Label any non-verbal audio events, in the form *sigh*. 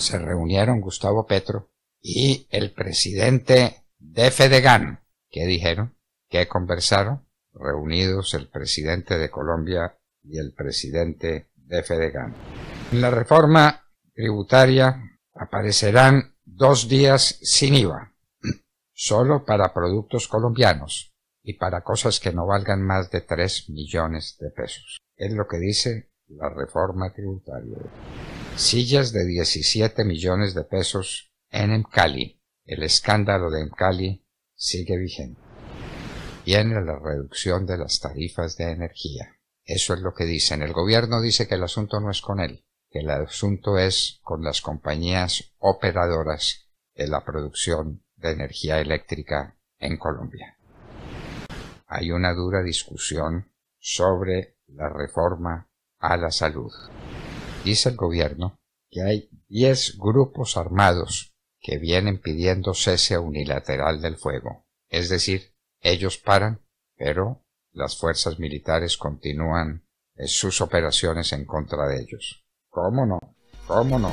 se reunieron Gustavo Petro y el presidente de Fedegan. ¿Qué dijeron? ¿Qué conversaron? Reunidos el presidente de Colombia y el presidente de Fedegan. En la reforma tributaria aparecerán dos días sin IVA, *clears throat* solo para productos colombianos y para cosas que no valgan más de 3 millones de pesos. Es lo que dice la reforma tributaria sillas de 17 millones de pesos en Emcali. El escándalo de Emcali sigue vigente. Viene la reducción de las tarifas de energía. Eso es lo que dicen. El gobierno dice que el asunto no es con él, que el asunto es con las compañías operadoras de la producción de energía eléctrica en Colombia. Hay una dura discusión sobre la reforma a la salud dice el gobierno que hay diez grupos armados que vienen pidiendo cese unilateral del fuego. Es decir, ellos paran, pero las fuerzas militares continúan sus operaciones en contra de ellos. ¿Cómo no? ¿Cómo no?